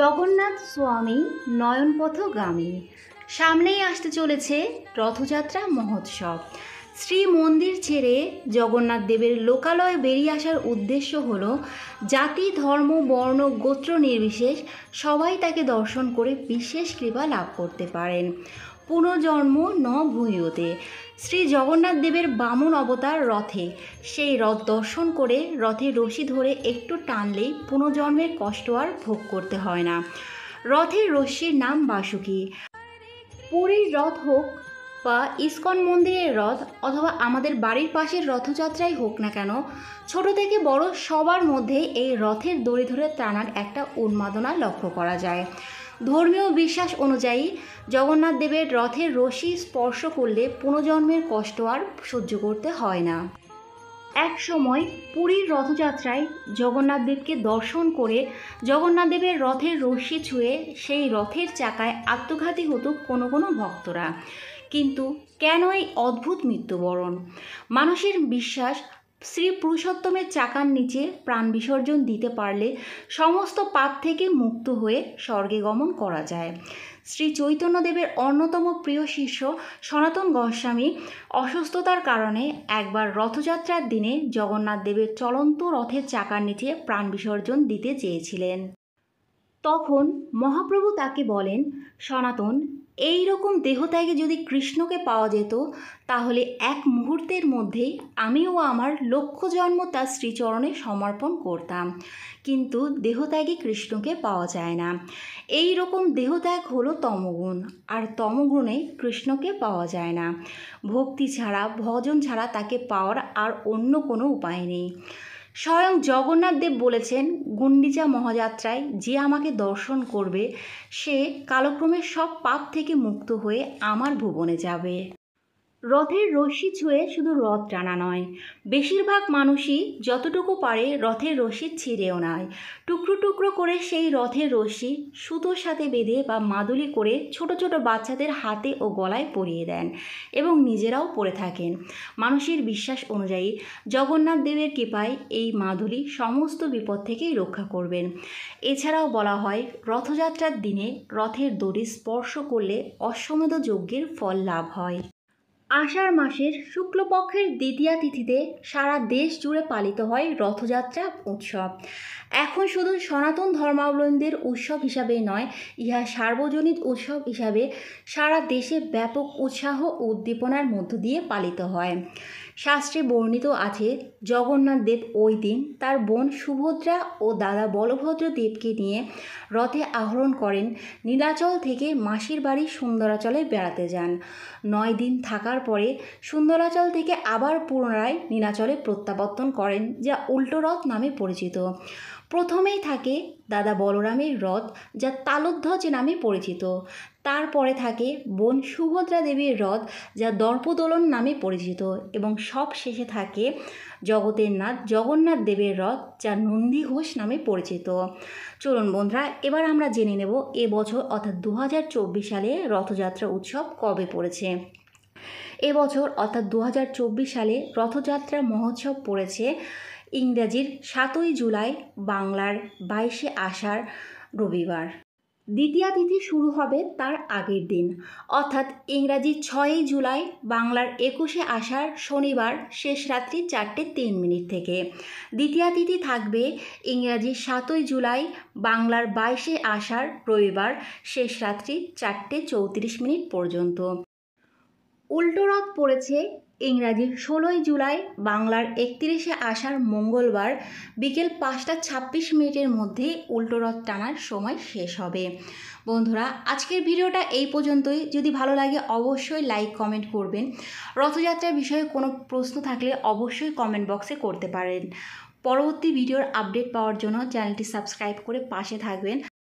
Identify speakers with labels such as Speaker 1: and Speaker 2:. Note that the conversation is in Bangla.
Speaker 1: জগন্নাথ স্বামী নয়নপথগামী সামনেই আসতে চলেছে রথযাত্রা মহোৎসব শ্রী মন্দির ছেড়ে জগন্নাথ দেবের লোকালয়ে বেরিয়ে আসার উদ্দেশ্য হল জাতি ধর্ম বর্ণ গোত্র নির্বিশেষ সবাই তাকে দর্শন করে বিশেষ কৃপা লাভ করতে পারেন পুনর্জন্ম ন ভূয়তে শ্রী জগন্নাথ দেবের বামন অবতার রথে সেই রথ দর্শন করে রথে রশি ধরে একটু টানলেই পুনর্জন্মের কষ্ট আর ভোগ করতে হয় না রথের রশ্মির নাম বাসুকী পুরীর রথ হোক বা ইস্কন মন্দিরের রথ অথবা আমাদের বাড়ির পাশের রথযাত্রাই হোক না কেন ছোট থেকে বড় সবার মধ্যে এই রথের দড়ি ধরে টানার একটা উন্মাদনা লক্ষ্য করা যায় ধর্মীয় বিশ্বাস অনুযায়ী জগন্নাথ দেবের রথের রশি স্পর্শ করলে পুনর্জন্মের কষ্ট আর সহ্য করতে হয় না এক সময় পুরীর রথযাত্রায় জগন্নাথ দেবকে দর্শন করে জগন্নাথ দেবের রথের রশ্মি ছুঁয়ে সেই রথের চাকায় আত্মঘাতী হতো কোনো কোনো ভক্তরা কিন্তু কেন এই অদ্ভুত মৃত্যুবরণ মানুষের বিশ্বাস শ্রী পুরুষোত্তমের চাকার নিচে প্রাণ বিসর্জন দিতে পারলে সমস্ত পাপ থেকে মুক্ত হয়ে স্বর্গে গমন করা যায় শ্রী চৈতন্যদেবের অন্যতম প্রিয় শিষ্য সনাতন গোস্বামী অসুস্থতার কারণে একবার রথযাত্রার দিনে জগন্নাথ দেবের চলন্ত রথের চাকার নিচে প্রাণ বিসর্জন দিতে চেয়েছিলেন তখন মহাপ্রভু তাকে বলেন সনাতন এই রকম দেহত্যাগে যদি কৃষ্ণকে পাওয়া যেত তাহলে এক মুহূর্তের মধ্যেই আমিও আমার লক্ষ জন্ম তার শ্রীচরণে সমর্পণ করতাম কিন্তু দেহত্যাগে কৃষ্ণকে পাওয়া যায় না এই রকম দেহত্যাগ হলো তমগুণ আর তমগুণে কৃষ্ণকে পাওয়া যায় না ভক্তি ছাড়া ভজন ছাড়া তাকে পাওয়ার আর অন্য কোনো উপায় নেই স্বয়ং জগন্নাথ দেব বলেছেন গুন্ডিচা মহাযাত্রায় যে আমাকে দর্শন করবে সে কালক্রমে সব পাপ থেকে মুক্ত হয়ে আমার ভুবনে যাবে রথের রশ্মি ছুঁয়ে শুধু রথ টানা নয় বেশিরভাগ মানুষই যতটুকু পারে রথের রশ্মি ছিঁড়েও নেয় টুকরো টুকরো করে সেই রথের রশ্মি সুতোর সাথে বেঁধে বা মাদুলি করে ছোট ছোট বাচ্চাদের হাতে ও গলায় পরিয়ে দেন এবং নিজেরাও পরে থাকেন মানুষের বিশ্বাস অনুযায়ী জগন্নাথ দেবের কৃপায় এই মাদুলি সমস্ত বিপদ থেকেই রক্ষা করবেন এছাড়াও বলা হয় রথযাত্রার দিনে রথের দড়ি স্পর্শ করলে অশ্বমেধ যজ্ঞের ফল লাভ হয় আষাঢ় মাসের শুক্লপক্ষের দ্বিতীয়া তিথিতে সারা দেশ জুড়ে পালিত হয় রথযাত্রা উৎসব এখন শুধু সনাতন ধর্মাবলম্বীদের উৎসব হিসাবে নয় ইহা সার্বজনীন উৎসব হিসাবে সারা দেশে ব্যাপক উৎসাহ ও উদ্দীপনার মধ্য দিয়ে পালিত হয় শাস্ত্রে বর্ণিত আছে জগন্নাথ দেব ওই দিন তার বোন সুভদ্রা ও দাদা বলভদ্র দেবকে নিয়ে রথে আহরণ করেন নীলাচল থেকে মাসির বাড়ি সুন্দরাচলে বেড়াতে যান নয় দিন থাকার থাকার পরে সুন্দরাচল থেকে আবার পুনরায় নীলাচলে প্রত্যাবর্তন করেন যা উল্টো রথ নামে পরিচিত প্রথমেই থাকে দাদা বলরামের রথ যা তালধ্বজ নামে পরিচিত তারপরে থাকে বোন সুভদ্রা দেবীর রথ যা দর্পদোলন নামে পরিচিত এবং সব শেষে থাকে জগতের নাথ জগন্নাথ দেবের রথ যা নন্দী ঘোষ নামে পরিচিত চলুন বন্ধুরা এবার আমরা জেনে নেব এবছর অর্থাৎ দু সালে রথযাত্রা উৎসব কবে পড়েছে এবছর অর্থাৎ দু সালে রথযাত্রা মহোৎসব পড়েছে ইংরাজির সাতই জুলাই বাংলার বাইশে আষাঢ় রবিবার দ্বিতীয় তিথি শুরু হবে তার আগের দিন অর্থাৎ ইংরাজি ছয়ই জুলাই বাংলার একুশে আষাঢ় শনিবার শেষ রাত্রি চারটে তিন মিনিট থেকে দ্বিতীয় তিথি থাকবে ইংরাজি সাতই জুলাই বাংলার বাইশে আষাঢ় রবিবার শেষ রাত্রি চারটে চৌত্রিশ মিনিট পর্যন্ত উল্টো রথ পড়েছে ইংরাজির ষোলোই জুলাই বাংলার একত্রিশে আষাঢ় মঙ্গলবার বিকেল পাঁচটা ছাব্বিশ মিনিটের মধ্যে উল্টো রথ টানার সময় শেষ হবে বন্ধুরা আজকের ভিডিওটা এই পর্যন্তই যদি ভালো লাগে অবশ্যই লাইক কমেন্ট করবেন রথযাত্রার বিষয়ে কোনো প্রশ্ন থাকলে অবশ্যই কমেন্ট বক্সে করতে পারেন পরবর্তী ভিডিওর আপডেট পাওয়ার জন্য চ্যানেলটি সাবস্ক্রাইব করে পাশে থাকবেন